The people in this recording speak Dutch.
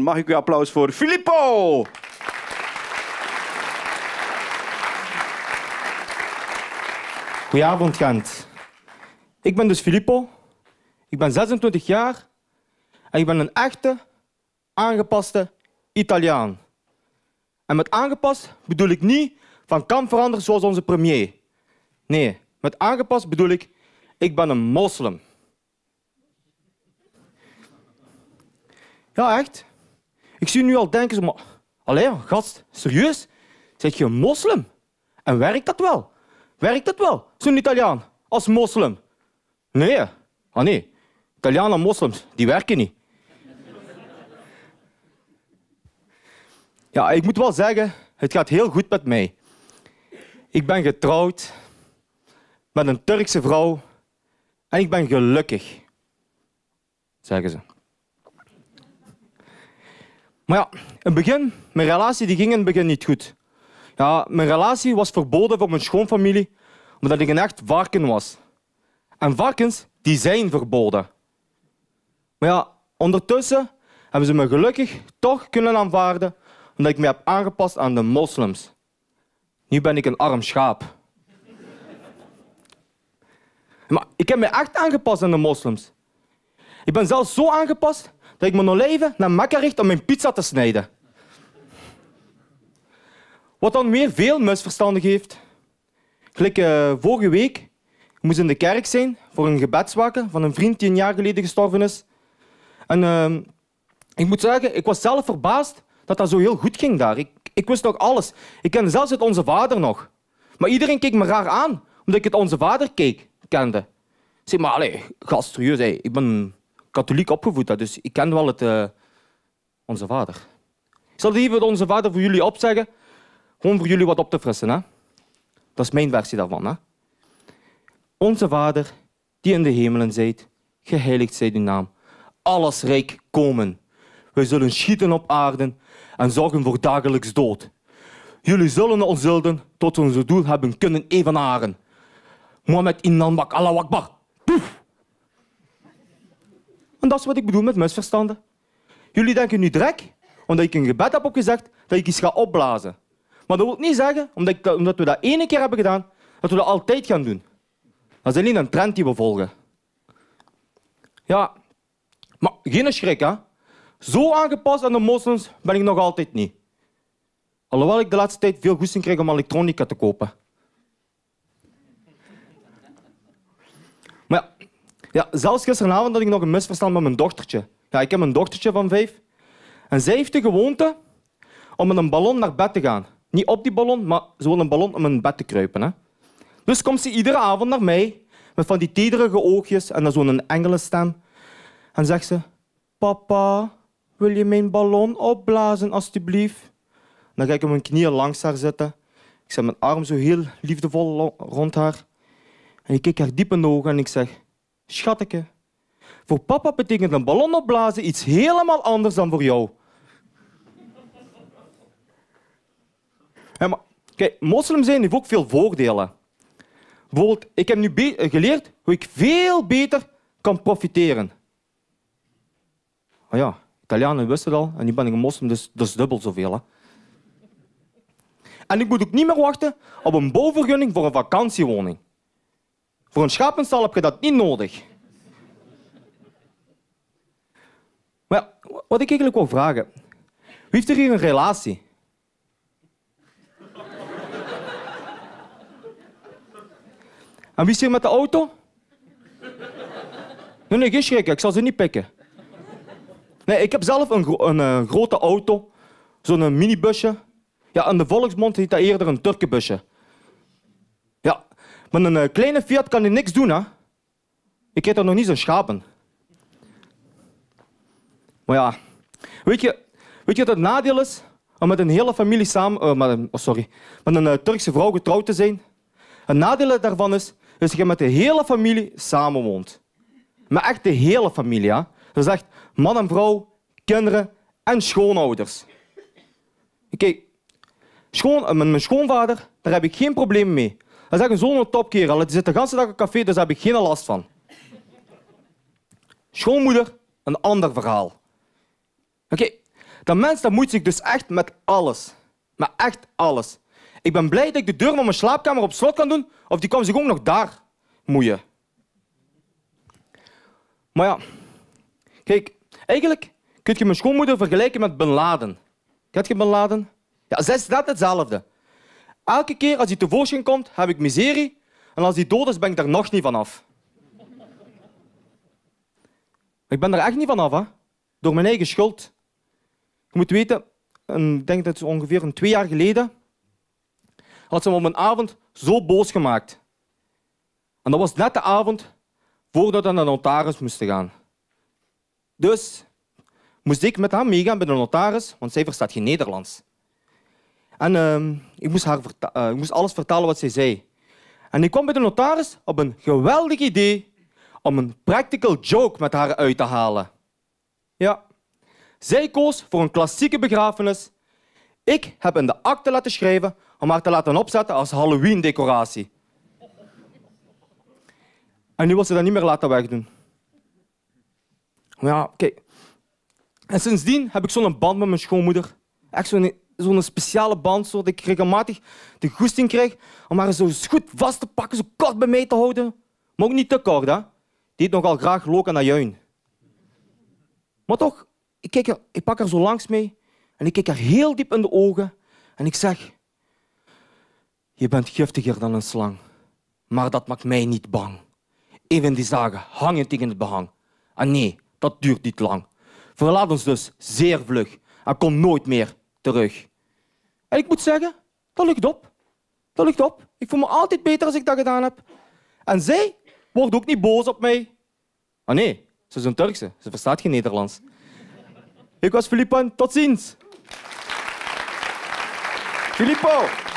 Mag ik u applaus voor Filippo? Goedenavond, Gent. Ik ben dus Filippo. Ik ben 26 jaar en ik ben een echte, aangepaste Italiaan. En met aangepast bedoel ik niet van kan veranderen zoals onze premier. Nee, met aangepast bedoel ik, ik ben een moslim. Ja, echt zie nu al denken ze, maar... Allee, gast, serieus? Zeg je een moslim? En werkt dat wel? Werkt dat wel, zo'n Italiaan, als moslim? Nee, ah nee. Italianen moslims, die werken niet. Ja, ik moet wel zeggen, het gaat heel goed met mij. Ik ben getrouwd met een Turkse vrouw en ik ben gelukkig, zeggen ze. Maar ja, in begin, mijn relatie die ging in het begin niet goed. Ja, mijn relatie was verboden voor mijn schoonfamilie, omdat ik een echt varken was. En varkens, die zijn verboden. Maar ja, ondertussen hebben ze me gelukkig toch kunnen aanvaarden, omdat ik me heb aangepast aan de moslims. Nu ben ik een arm schaap. Maar ik heb me echt aangepast aan de moslims. Ik ben zelfs zo aangepast dat ik me nog leven naar richt om mijn pizza te snijden. Wat dan weer veel misverstanden geeft. Gelijk eh, vorige week ik moest in de kerk zijn voor een gebedswaken van een vriend die een jaar geleden gestorven is. En ehm, ik moet zeggen, ik was zelf verbaasd dat dat zo heel goed ging daar. Ik, ik wist nog alles. Ik kende zelfs het Onze Vader nog. Maar iedereen keek me raar aan, omdat ik het Onze Vader keek, kende. Ik zei, maar allez, gast, ik ben katholiek opgevoed. dus ik ken wel het eh, Onze Vader. Ik zal even Onze Vader voor jullie opzeggen. Gewoon voor jullie wat op te frissen. Hè. Dat is mijn versie daarvan. Hè. Onze Vader, die in de hemelen zijt, geheiligd zij uw naam. Alles rijk komen. Wij zullen schieten op aarde en zorgen voor dagelijks dood. Jullie zullen ons zulden tot onze doel hebben kunnen evenaren. Mohammed in Allah Akbar. Poef! dat is wat ik bedoel met misverstanden. Jullie denken nu drek, omdat ik een gebed heb opgezegd, dat ik iets ga opblazen. Maar dat wil ik niet zeggen, omdat, ik, omdat we dat ene keer hebben gedaan, dat we dat altijd gaan doen. Dat is alleen een trend die we volgen. Ja, maar geen schrik, hè. Zo aangepast aan de moslims ben ik nog altijd niet. Alhoewel ik de laatste tijd veel goesting kreeg om elektronica te kopen. Ja, zelfs gisteravond had ik nog een misverstand met mijn dochtertje. Ja, ik heb een dochtertje van vijf. En zij heeft de gewoonte om met een ballon naar bed te gaan. Niet op die ballon, maar ze een ballon om in bed te kruipen. Hè? Dus komt ze iedere avond naar mij met van die tederige oogjes en dan zo'n engelenstem. En zegt ze, papa, wil je mijn ballon opblazen alstublieft? dan ga ik op mijn knieën langs haar zitten. Ik zet mijn arm zo heel liefdevol rond haar. En ik kijk haar diep in de ogen en ik zeg, Schatteke, voor papa betekent een ballon opblazen iets helemaal anders dan voor jou. Ja, kijk, moslim zijn heeft ook veel voordelen. Bijvoorbeeld, ik heb nu eh, geleerd hoe ik veel beter kan profiteren. Oh ja, Italianen wisten al en nu ben ik een moslim, dus dat is dubbel zoveel. Hè. En ik moet ook niet meer wachten op een bouwvergunning voor een vakantiewoning. Voor een schapenstal heb je dat niet nodig. Maar wat ik eigenlijk wil vragen... Wie heeft er hier een relatie? En wie is hier met de auto? Nee, nee, geen schrikken. Ik zal ze niet pikken. Nee, ik heb zelf een, een eh, grote auto. Zo'n minibusje. Ja, in de volksmond heet dat eerder een Turkenbusje. Met een eh, kleine Fiat kan je niks doen, hè. Ik heb er nog niet zo'n schapen. Maar ja, weet je, weet je wat het nadeel is? Om met een hele familie samen... Eh, oh, sorry. Met een eh, Turkse vrouw getrouwd te zijn. Een nadeel daarvan is, dat je met de hele familie samen woont. Met echt de hele familie, hè. Dat is echt man en vrouw, kinderen en schoonouders. Kijk, schoon, mijn schoonvader, daar heb ik geen probleem mee. Dat is een zo'n topkerel. Die zit de hele dag op café, dus daar heb ik geen last van. Schoonmoeder, een ander verhaal. Oké, dat mens dat moet zich dus echt met alles. met echt alles. Ik ben blij dat ik de deur van mijn slaapkamer op slot kan doen, of die kwam zich ook nog daar moeien. Maar ja, kijk, eigenlijk kun je mijn schoonmoeder vergelijken met Bin Laden. Kent je Bin Laden? Ja, zij is net hetzelfde. Elke keer als hij tevoorschijn komt, heb ik miserie. En als die dood is, ben ik daar nog niet vanaf. Ik ben er echt niet vanaf, hè? Door mijn eigen schuld. Je moet weten, ik denk dat het ongeveer een twee jaar geleden had ze me op een avond zo boos gemaakt. En dat was net de avond voordat we naar de notaris moesten gaan. Dus moest ik met haar meegaan bij de notaris, want zij verstaat geen Nederlands. En ehm, ik, moest haar eh, ik alles vertalen wat zij zei. En ik kwam bij de notaris op een geweldig idee om een practical joke met haar uit te halen. Ja. Zij koos voor een klassieke begrafenis. Ik heb in de akte laten schrijven om haar te laten opzetten als Halloween-decoratie. En nu wil ze dat niet meer laten wegdoen. Ja, kijk. En sindsdien heb ik zo'n band met mijn schoonmoeder. Echt zo'n zo'n speciale band, zodat ik regelmatig de goesting krijg om haar zo goed vast te pakken, zo kort bij mij te houden. Maar ook niet te kort, hè. Die eet nogal graag loken naar juin. Maar toch, ik, kijk er, ik pak haar zo langs mee en ik kijk haar heel diep in de ogen en ik zeg... Je bent giftiger dan een slang, maar dat maakt mij niet bang. Even die zagen hangen tegen het behang. En nee, dat duurt niet lang. Verlaat ons dus zeer vlug en kom nooit meer terug. En ik moet zeggen, dat lukt op. Dat lukt op. Ik voel me altijd beter als ik dat gedaan heb. En zij wordt ook niet boos op mij. Ah nee, ze is een Turkse. Ze verstaat geen Nederlands. Ik was Filippo tot ziens. Filippo.